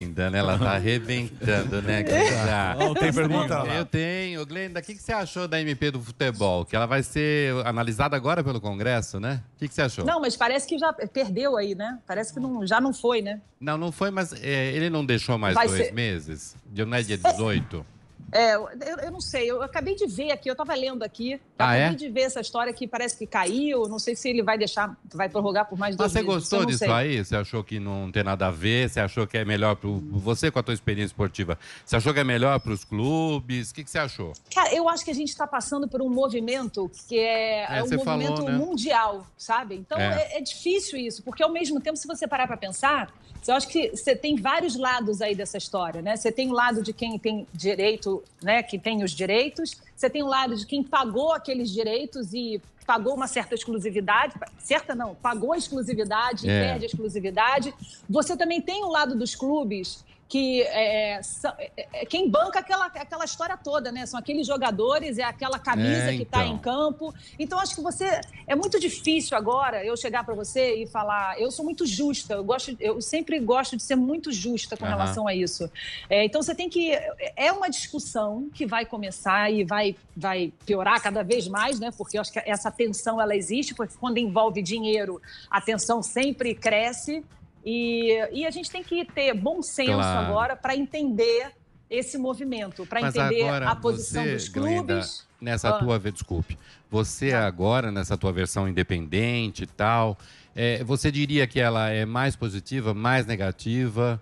né ela tá arrebentando, né? Glenda? É. Oh, tem pergunta lá. Eu tenho. Glenda, o que, que você achou da MP do futebol? Que ela vai ser analisada agora pelo Congresso, né? O que, que você achou? Não, mas parece que já perdeu aí, né? Parece que não, já não foi, né? Não, não foi, mas é, ele não deixou mais vai dois ser... meses? Não é dia 18? É. é, eu, eu não sei. Eu acabei de ver aqui, eu tava lendo aqui. Ah, é? de ver essa história que parece que caiu, não sei se ele vai deixar, vai prorrogar por mais dois Mas você gostou disso sei. aí? Você achou que não tem nada a ver? Você achou que é melhor para você com a tua experiência esportiva? Você achou que é melhor para os clubes? O que, que, você achou? Cara, eu acho que a gente está passando por um movimento que é, é, é um movimento falou, né? mundial, sabe? Então é. é. é. difícil isso, porque ao mesmo tempo, se você parar para pensar, eu acho que você tem vários lados aí dessa história, né? Você tem o lado de quem tem direito, né? Que tem os direitos. Você tem o lado de quem pagou aqui aqueles direitos e pagou uma certa exclusividade, certa não, pagou a exclusividade, é. perde a exclusividade. Você também tem o lado dos clubes que é, é são, é, é, é, quem banca aquela, aquela história toda, né? São aqueles jogadores, é aquela camisa é, que está em então. campo. Então, acho que você. É muito difícil agora eu chegar para você e falar. Eu sou muito justa, eu, gosto, eu sempre gosto de ser muito justa com uhum. relação a isso. então, você tem que. É uma discussão que vai começar e vai, vai piorar cada vez mais, né? Porque eu acho que essa tensão ela existe, porque quando envolve dinheiro, a tensão sempre cresce. E, e a gente tem que ter bom senso claro. agora para entender esse movimento, para entender a posição você, dos clubes. Glenda, nessa ah. tua, desculpe, você tá. agora nessa tua versão independente e tal, é, você diria que ela é mais positiva, mais negativa?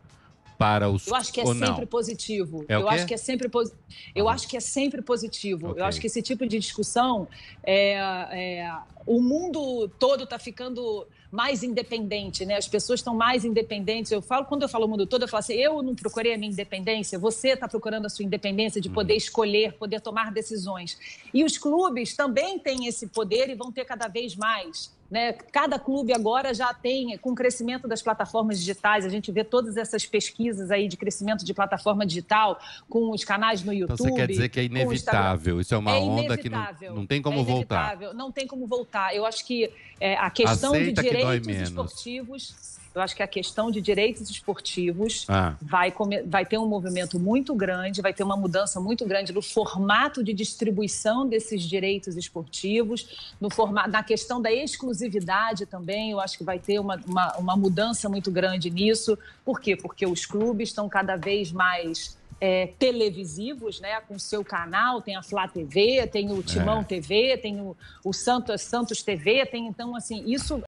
para os Eu acho que é sempre não? positivo. É eu acho que é sempre Eu ah. acho que é sempre positivo. Okay. Eu acho que esse tipo de discussão é, é, o mundo todo está ficando mais independente, né? As pessoas estão mais independentes. Eu falo, quando eu falo o mundo todo, eu falo assim: eu não procurei a minha independência, você está procurando a sua independência de poder uhum. escolher, poder tomar decisões. E os clubes também têm esse poder e vão ter cada vez mais. Né? Cada clube agora já tem, com o crescimento das plataformas digitais, a gente vê todas essas pesquisas aí de crescimento de plataforma digital, com os canais no YouTube. Então você quer dizer que é inevitável, isso é uma é onda que não, não tem como é voltar. Não tem como voltar tá? Eu acho que é, a questão Aceita de direitos que esportivos. Eu acho que a questão de direitos esportivos ah. vai, vai ter um movimento muito grande, vai ter uma mudança muito grande no formato de distribuição desses direitos esportivos, no formato, na questão da exclusividade também. Eu acho que vai ter uma, uma, uma mudança muito grande nisso. Por quê? Porque os clubes estão cada vez mais é, televisivos, né, com seu canal, tem a Flá TV, tem o é. Timão é. TV, tem o, o Santos, Santos TV, tem então assim, isso